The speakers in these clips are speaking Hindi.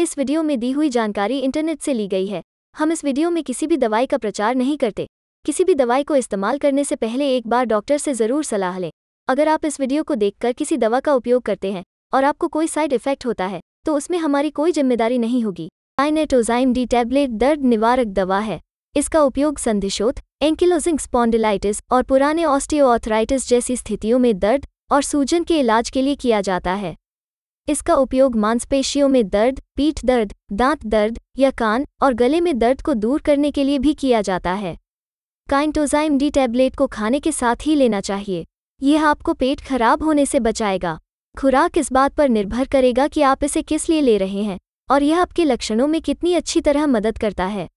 इस वीडियो में दी हुई जानकारी इंटरनेट से ली गई है हम इस वीडियो में किसी भी दवाई का प्रचार नहीं करते किसी भी दवाई को इस्तेमाल करने से पहले एक बार डॉक्टर से ज़रूर सलाह लें अगर आप इस वीडियो को देखकर किसी दवा का उपयोग करते हैं और आपको कोई साइड इफेक्ट होता है तो उसमें हमारी कोई जिम्मेदारी नहीं होगी आइनेटोजाइम डी टैबलेट दर्द निवारक दवा है इसका उपयोग संधिशोध एंकिलोजिंग स्पॉन्डिलाइटिस और पुराने ऑस्टियोऑथराइटिस जैसी स्थितियों में दर्द और सूजन के इलाज के लिए किया जाता है इसका उपयोग मांसपेशियों में दर्द पीठ दर्द दांत दर्द या कान और गले में दर्द को दूर करने के लिए भी किया जाता है काइंटोजाइम डी टैबलेट को खाने के साथ ही लेना चाहिए यह आपको पेट खराब होने से बचाएगा खुराक इस बात पर निर्भर करेगा कि आप इसे किस लिए ले रहे हैं और यह आपके लक्षणों में कितनी अच्छी तरह मदद करता है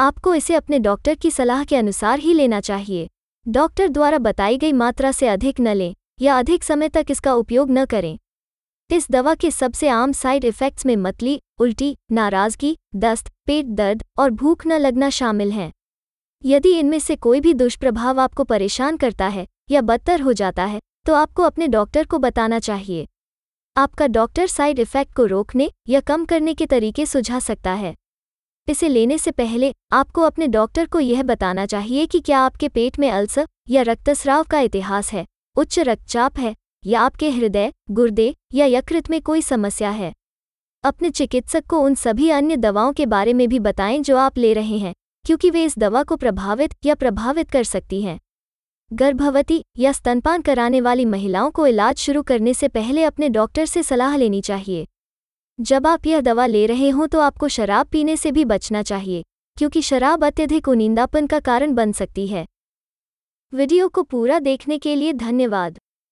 आपको इसे अपने डॉक्टर की सलाह के अनुसार ही लेना चाहिए डॉक्टर द्वारा बताई गई मात्रा से अधिक न लें या अधिक समय तक इसका उपयोग न करें इस दवा के सबसे आम साइड इफ़ेक्ट्स में मतली उल्टी नाराज़गी दस्त पेट दर्द और भूख न लगना शामिल हैं यदि इनमें से कोई भी दुष्प्रभाव आपको परेशान करता है या बदतर हो जाता है तो आपको अपने डॉक्टर को बताना चाहिए आपका डॉक्टर साइड इफ़ेक्ट को रोकने या कम करने के तरीके सुझा सकता है इसे लेने से पहले आपको अपने डॉक्टर को यह बताना चाहिए कि क्या आपके पेट में अल्सर या रक्तस्राव का इतिहास है उच्च रक्तचाप है या आपके हृदय गुर्दे या यकृत में कोई समस्या है अपने चिकित्सक को उन सभी अन्य दवाओं के बारे में भी बताएं जो आप ले रहे हैं क्योंकि वे इस दवा को प्रभावित या प्रभावित कर सकती हैं गर्भवती या स्तनपान कराने वाली महिलाओं को इलाज शुरू करने से पहले अपने डॉक्टर से सलाह लेनी चाहिए जब आप यह दवा ले रहे हों तो आपको शराब पीने से भी बचना चाहिए क्योंकि शराब अत्यधिक उनिंदापन का कारण बन सकती है वीडियो को पूरा देखने के लिए धन्यवाद